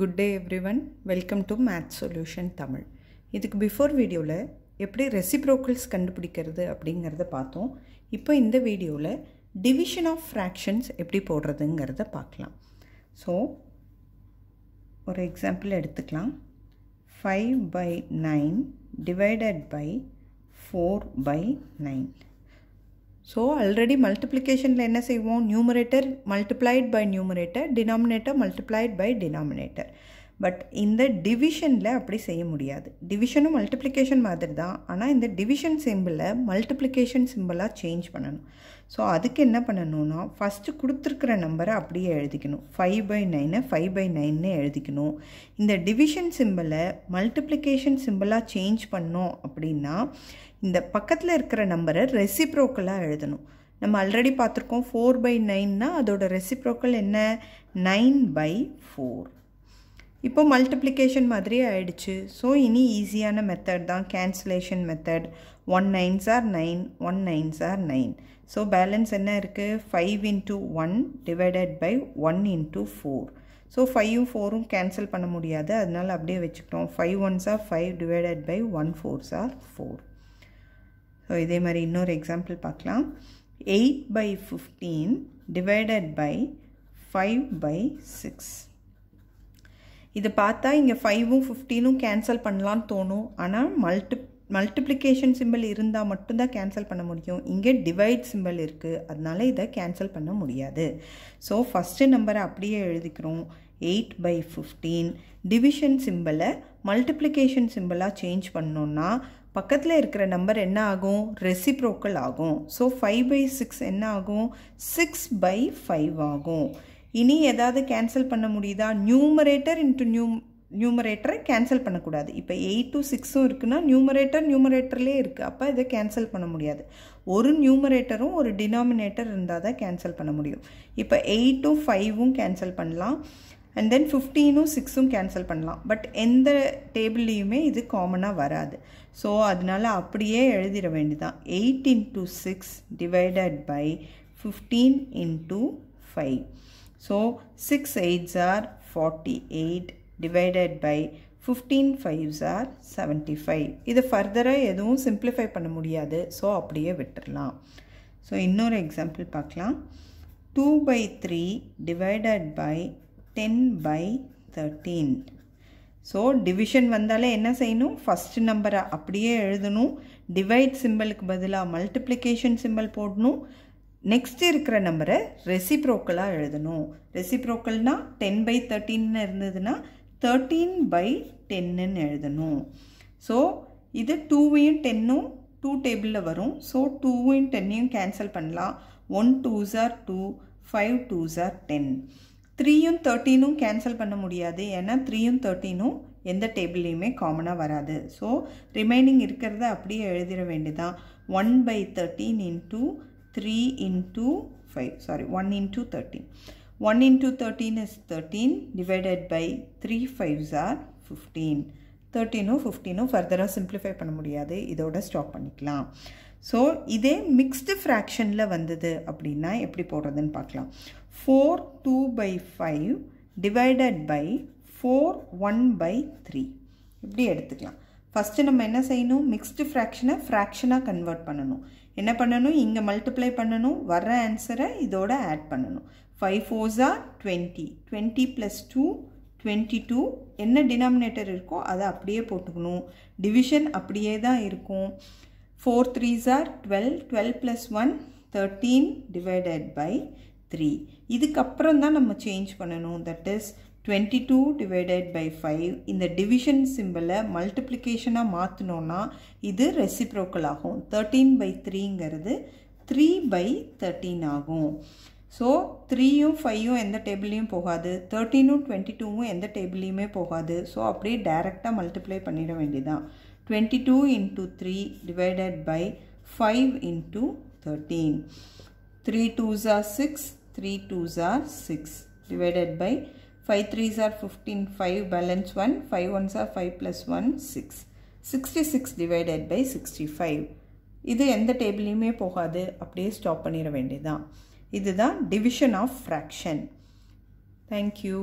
good day everyone welcome to math solution Tamil இதுக்கு before வீடியோவில் எப்படி ரெசிப்ரோக்கல்ஸ் கண்டுபிடிக்கிறது அப்படிங்கிறத பார்த்தோம் இப்போ இந்த வீடியோவில் டிவிஷன் ஆஃப் ஃப்ராக்ஷன்ஸ் எப்படி போடுறதுங்கிறத பார்க்கலாம் ஸோ ஒரு எக்ஸாம்பிள் எடுத்துக்கலாம் five by nine divided by four by nine so already மல்டிப்ளிகேஷனில் என்ன செய்வோம் numerator multiplied by numerator denominator multiplied by denominator but இந்த டிவிஷனில் அப்படி செய்ய முடியாது டிவிஷனும் மல்டிப்ளிகேஷன் மாதிரி தான் ஆனால் இந்த டிவிஷன் சிம்பிளை மல்டிப்ளிகேஷன் சிம்பிளாக சேஞ்ச் பண்ணணும் ஸோ அதுக்கு என்ன பண்ணணும்னா ஃபஸ்ட்டு கொடுத்துருக்குற நம்பரை அப்படியே எழுதிக்கணும் ஃபைவ் பை நைனை ஃபைவ் பை நைன்னு எழுதிக்கணும் இந்த டிவிஷன் சிம்பிளை மல்டிப்ளிகேஷன் சிம்பிளாக சேஞ்ச் பண்ணோம் அப்படின்னா இந்த பக்கத்தில் இருக்கிற நம்பரை ரெசிப்ரோக்கலாக எழுதணும் நம்ம ஆல்ரெடி பார்த்துருக்கோம் ஃபோர் பை நைன்னா அதோட ரெசிப்ரோக்கல் என்ன நைன் பை ஃபோர் இப்போ மல்டிப்ளிகேஷன் மாதிரி ஆயிடுச்சு ஸோ இனி ஈஸியான மெத்தட் தான் cancellation method one nines are nine one nines are nine so balance என்ன இருக்குது five into one divided by one into four so ஃபைவும் ஃபோரும் கேன்சல் பண்ண முடியாது அதனால் அப்படியே வச்சுக்கிட்டோம் five ones are five divided by one fours are four so இதே மாதிரி இன்னொரு எக்ஸாம்பிள் பார்க்கலாம் eight by fifteen divided by five by six இதை பார்த்தா இங்கே ஃபைவும் ஃபிஃப்டீனும் கேன்சல் பண்ணலான்னு தோணும் ஆனால் மல்டி மல்டிப்ளிகேஷன் சிம்பிள் இருந்தால் மட்டும்தான் கேன்சல் பண்ண முடியும் இங்கே டிவைட் சிம்பிள் இருக்குது அதனால இதை கேன்சல் பண்ண முடியாது ஸோ ஃபஸ்ட்டு நம்பரை அப்படியே எழுதிக்கிறோம் எயிட் பை ஃபிஃப்டீன் டிவிஷன் சிம்பிளை மல்டிப்ளிகேஷன் சிம்பிளாக சேஞ்ச் பண்ணோன்னா பக்கத்தில் இருக்கிற நம்பர் என்ன ஆகும் ரெசிப்ரோக்கல் ஆகும் ஸோ ஃபைவ் பை சிக்ஸ் என்ன ஆகும் சிக்ஸ் பை ஃபைவ் ஆகும் இனி ஏதாவது கேன்சல் பண்ண முடியுதா நியூமரேட்டர் இன்ட்டு நியூ நியூமரேட்டரை கேன்சல் பண்ணக்கூடாது இப்போ எயிட் டு சிக்ஸும் இருக்குன்னா நியூமரேட்டர் நியூமரேட்டர்லேயே இருக்குது அப்போ இதை கேன்சல் பண்ண முடியாது ஒரு நியூமரேட்டரும் ஒரு டினாமினேட்டர் இருந்தால் தான் கேன்சல் பண்ண முடியும் இப்போ எயிட் டு ஃபைவும் கேன்சல் பண்ணலாம் அண்ட் தென் ஃபிஃப்டீனும் சிக்ஸும் கேன்சல் பண்ணலாம் பட் எந்த டேபிள்லேயுமே இது காமனாக வராது ஸோ அதனால் அப்படியே எழுதிட வேண்டிதான் eight into six divided by fifteen into five so six eights are forty eight divided by fifteen fives are seventy five இதை ஃபர்தராக எதுவும் சிம்பிளிஃபை பண்ண முடியாது ஸோ அப்படியே விட்டுடலாம் ஸோ இன்னொரு எக்ஸாம்பிள் பார்க்கலாம் two by three divided by ten by thirteen so division வந்தாலே என்ன செய்யணும் ஃபஸ்ட்டு நம்பரை அப்படியே எழுதணும் டிவைட் சிம்பிளுக்கு பதிலாக மல்டிப்ளிகேஷன் சிம்பிள் போடணும் நெக்ஸ்ட் இருக்கிற நம்பரை ரெசிப்ரோக்கலாக எழுதணும் ரெசிப்ரோக்கல்னால் டென் பை தேர்ட்டின்னு இருந்ததுன்னா தேர்ட்டீன் பை டென்னுன்னு எழுதணும் ஸோ இது டூவையும் டென்னும் டூ டேபிளில் வரும் ஸோ டூவையும் டென்னையும் கேன்சல் பண்ணலாம் one two are two five two are ten த்ரீயும் தேர்ட்டீனும் கேன்சல் பண்ண முடியாது ஏன்னா த்ரீயும் தேர்ட்டீனும் எந்த டேபிள்லேயுமே காமனாக வராது ஸோ ரிமைனிங் இருக்கிறத அப்படியே எழுதிட வேண்டியதான் one by thirteen into three into five sorry one into thirteen one into thirteen is thirteen divided by three fives are fifteen தேர்ட்டீனும் ஃபிஃப்டீனும் ஃபர்தராக சிம்ப்ளிஃபை பண்ண முடியாது இதோட ஸ்டாப் பண்ணிக்கலாம் ஸோ இதே மிக்ஸ்டு ஃப்ராக்ஷனில் வந்தது அப்படின்னா எப்படி போடுறதுன்னு பார்க்கலாம் four two by five divided by four one by three இப்படி எடுத்துக்கலாம் ஃபஸ்ட்டு நம்ம என்ன செய்யணும் மிக்ஸ்டு ஃப்ராக்ஷனை ஃப்ராக்ஷனாக கன்வெர்ட் பண்ணணும் என்ன பண்ணணும் இங்கே மல்டிப்ளை பண்ணணும் வர்ற ஆன்சரை இதோட ஆட் பண்ணணும் ஃபைவ் ஃபோர்ஸாக twenty twenty plus two twenty two என்ன டினாமினேட்டர் இருக்கோ அதை அப்படியே போட்டுக்கணும் டிவிஷன் அப்படியே தான் இருக்கும் four threes are twelve twelve plus one thirteen divided by three இதுக்கப்புறம் தான் நம்ம சேஞ்ச் பண்ணணும் that is twenty two divided by five இந்த டிவிஷன் சிம்பிளை மல்டிப்ளிகேஷனாக மாற்றினோன்னா இது ரெசிப்ரோக்கல் ஆகும் தேர்ட்டீன் பை த்ரீங்கிறது த்ரீ பை தேர்ட்டீன் ஆகும் ஸோ த்ரீயும் ஃபையும் எந்த டேபிள்லேயும் போகாது தேர்ட்டீனும் டுவெண்ட்டி டூவும் எந்த டேபிள்லேயுமே போகாது ஸோ அப்படியே டைரெக்டாக மல்டிப்ளை பண்ணிட வேண்டியதான் twenty two into three divided by five into thirteen three twos are six three twos are six divided by five threes are fifteen five balance one five ones are five plus one six sixty six divided by sixty five இது எந்த டேபிளையுமே போகாது அப்படியே stop பண்ணிட வேண்டியதான் இதுதான் division of fraction thank you